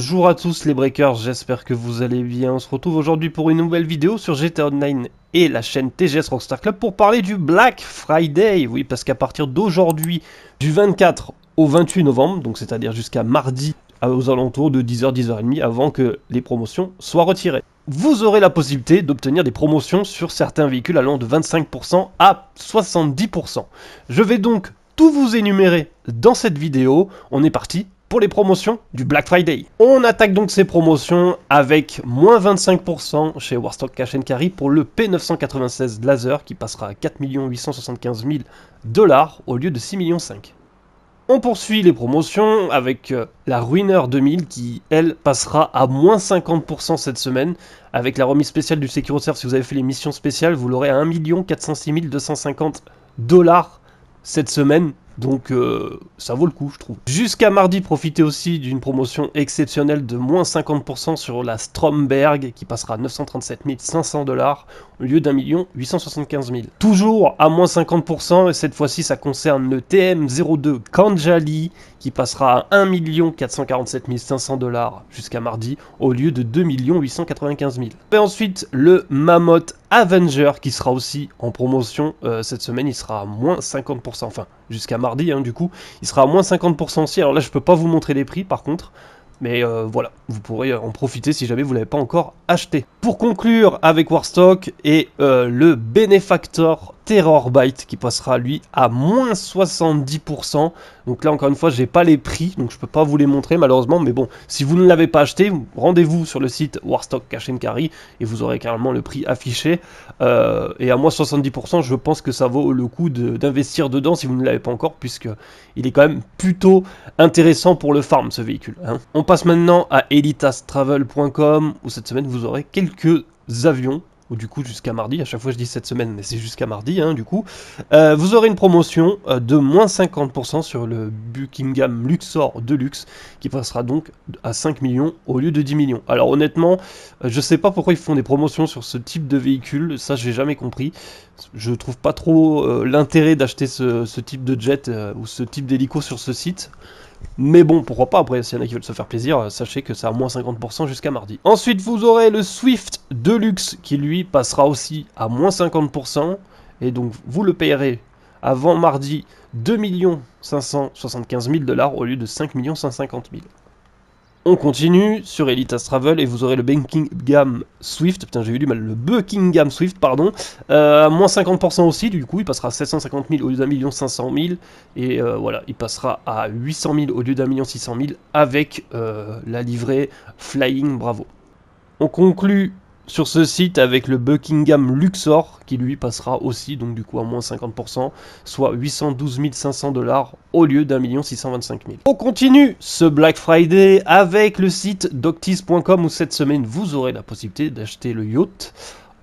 Bonjour à tous les breakers, j'espère que vous allez bien. On se retrouve aujourd'hui pour une nouvelle vidéo sur GTA Online et la chaîne TGS Rockstar Club pour parler du Black Friday. Oui, parce qu'à partir d'aujourd'hui, du 24 au 28 novembre, donc c'est-à-dire jusqu'à mardi euh, aux alentours de 10h, 10h30 avant que les promotions soient retirées. Vous aurez la possibilité d'obtenir des promotions sur certains véhicules allant de 25% à 70%. Je vais donc tout vous énumérer dans cette vidéo. On est parti, pour les promotions du Black Friday. On attaque donc ces promotions avec moins 25% chez Warstock Cash Carry pour le P996 Laser qui passera à 4 875 000 dollars au lieu de 6 millions 5. On poursuit les promotions avec euh, la Ruiner 2000 qui, elle, passera à moins 50% cette semaine avec la remise spéciale du Security Si vous avez fait les missions spéciales, vous l'aurez à 1 406 250 dollars cette semaine donc euh, ça vaut le coup, je trouve. Jusqu'à mardi, profitez aussi d'une promotion exceptionnelle de moins 50% sur la Stromberg qui passera à 937 500 dollars au lieu d'un million 875 000. Toujours à moins 50% et cette fois-ci ça concerne le TM02 Kanjali qui passera à 1 million 447 500 dollars jusqu'à mardi au lieu de 2 895 000. Et ensuite le Mammoth Avenger qui sera aussi en promotion euh, cette semaine, il sera à moins 50%, enfin jusqu'à mardi hein, du coup, il sera à moins 50% aussi, alors là je peux pas vous montrer les prix par contre, mais euh, voilà, vous pourrez euh, en profiter si jamais vous l'avez pas encore acheté. Pour conclure avec Warstock et le Benefactor Terrorbyte qui passera lui à moins 70%. Donc là encore une fois, j'ai pas les prix, donc je peux pas vous les montrer malheureusement, mais bon, si vous ne l'avez pas acheté, rendez-vous sur le site Warstock Cash Carry et vous aurez carrément le prix affiché. Euh, et à moins 70%, je pense que ça vaut le coup d'investir dedans si vous ne l'avez pas encore, puisque il est quand même plutôt intéressant pour le farm ce véhicule. Hein. On passe maintenant à elitastravel.com où cette semaine vous aurez quelques avions ou du coup jusqu'à mardi, à chaque fois je dis cette semaine, mais c'est jusqu'à mardi, hein, du coup, euh, vous aurez une promotion euh, de moins 50% sur le Buckingham Luxor Deluxe, qui passera donc à 5 millions au lieu de 10 millions. Alors honnêtement, euh, je sais pas pourquoi ils font des promotions sur ce type de véhicule, ça j'ai jamais compris. Je trouve pas trop l'intérêt d'acheter ce, type de jet ou ce type d'hélico sur ce site. Mais bon, pourquoi pas, après, s'il y en a qui veulent se faire plaisir, euh, sachez que ça à moins 50% jusqu'à mardi. Ensuite, vous aurez le Swift Deluxe qui, lui, passera aussi à moins 50%, et donc vous le payerez avant mardi 2 575 000 dollars au lieu de 5 550 000. On continue sur Elite Travel et vous aurez le Buckingham Swift, putain j'ai eu du mal, le Buckingham Swift, pardon, euh, moins 50% aussi, du coup il passera à 750 000 au lieu d'un million 500 000, et euh, voilà, il passera à 800 000 au lieu d'un million 600 000 avec euh, la livrée Flying Bravo. On conclut sur ce site avec le Buckingham Luxor qui lui passera aussi donc du coup à moins 50%, soit 812 500 dollars au lieu d'un million 625 000. On continue ce Black Friday avec le site doctis.com où cette semaine vous aurez la possibilité d'acheter le yacht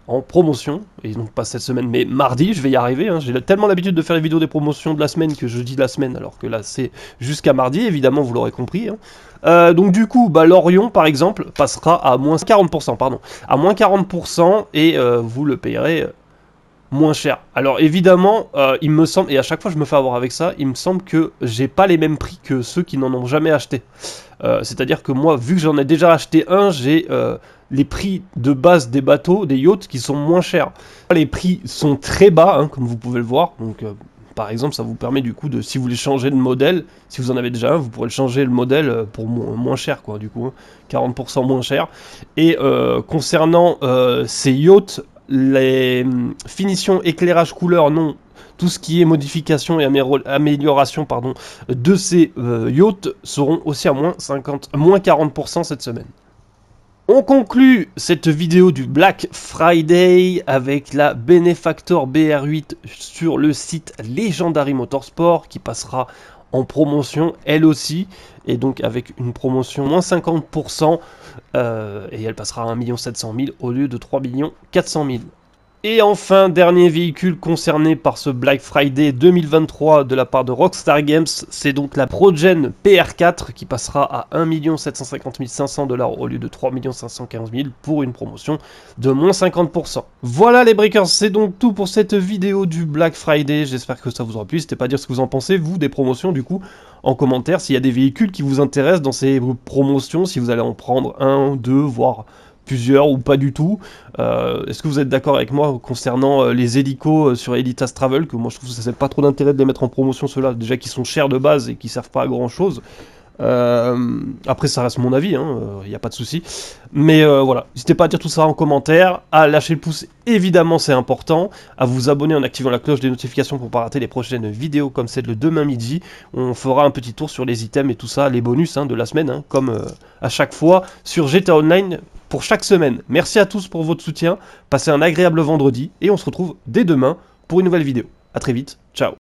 en promotion, et donc pas cette semaine, mais mardi, je vais y arriver. Hein. J'ai tellement l'habitude de faire les vidéos des promotions de la semaine que je dis la semaine, alors que là c'est jusqu'à mardi, évidemment, vous l'aurez compris. Hein. Euh, donc du coup, bah, l'Orion, par exemple passera à moins 40%, pardon, à moins 40% et euh, vous le payerez euh, moins cher. Alors évidemment, il me semble, et à chaque fois je me fais avoir avec ça, il me semble que j'ai pas les mêmes prix que ceux qui n'en ont jamais acheté. C'est-à-dire que moi, vu que j'en ai déjà acheté un, j'ai les prix de base des bateaux, des yachts qui sont moins chers. Les prix sont très bas, hein, comme vous pouvez le voir. Donc, euh, par exemple, ça vous permet du coup de, si vous voulez changer de modèle, si vous en avez déjà un, vous pourrez changer le modèle euh, pour moins cher, quoi, du coup, 40% hein. moins cher. Et euh, concernant ces yachts, les hum, finitions, éclairage, couleur, non, tout ce qui est modification et amélioration pardon, de ces yachts seront aussi à moins, 50, moins 40% cette semaine. On conclut cette vidéo du Black Friday avec la Benefactor BR8 sur le site Legendary Motorsport qui passera en promotion elle aussi et donc avec une promotion moins 50% euh, et elle passera à 1 700 000 au lieu de 3 400 000. Et enfin, dernier véhicule concerné par ce Black Friday 2023 de la part de Rockstar Games, c'est donc la Progen PR4 qui passera à 1 750 500 dollars au lieu de 3 515 000 pour une promotion de moins 50%. Voilà les breakers, c'est donc tout pour cette vidéo du Black Friday. J'espère que ça vous aura plu. N'hésitez pas dire ce que vous en pensez, vous, des promotions du coup, en commentaire s'il y a des véhicules qui vous intéressent dans ces promotions, si vous allez en prendre un, deux, voire plusieurs ou pas du tout. Euh, est-ce que vous êtes d'accord avec moi concernant euh, les hélicos euh, sur Elitas Travel Que moi je trouve que ça n'a pas trop d'intérêt de les mettre en promotion ceux-là, déjà qui sont chers de base et qui servent pas à grand chose. après, ça reste mon avis, il hein, n'y a pas de souci. Mais voilà, n'hésitez pas à dire tout ça en commentaire, à lâcher le pouce, évidemment, c'est important, à vous abonner en activant la cloche des notifications pour ne pas rater les prochaines vidéos comme celle de demain midi. On fera un petit tour sur les items et tout ça, les bonus hein, de la semaine, hein, comme à chaque fois sur GTA Online pour chaque semaine. Merci à tous pour votre soutien, passez un agréable vendredi et on se retrouve dès demain pour une nouvelle vidéo. A très vite, ciao